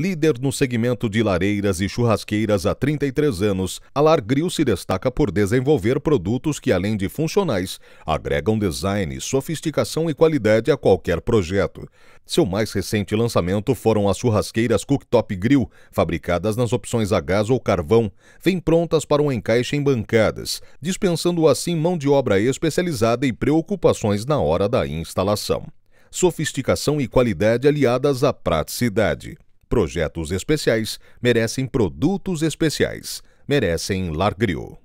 líder no segmento de lareiras e churrasqueiras há 33 anos, a Largril se destaca por desenvolver produtos que, além de funcionais, agregam design, sofisticação e qualidade a qualquer projeto. Seu mais recente lançamento foram as churrasqueiras Cooktop Grill, fabricadas nas opções a gás ou carvão, vêm prontas para um encaixe em bancadas, dispensando assim mão de obra especializada e preocupações na hora da instalação sofisticação e qualidade aliadas à praticidade. Projetos especiais merecem produtos especiais, merecem Largrio.